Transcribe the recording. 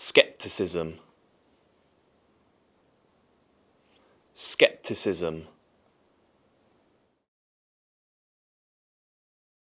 Skepticism. Skepticism.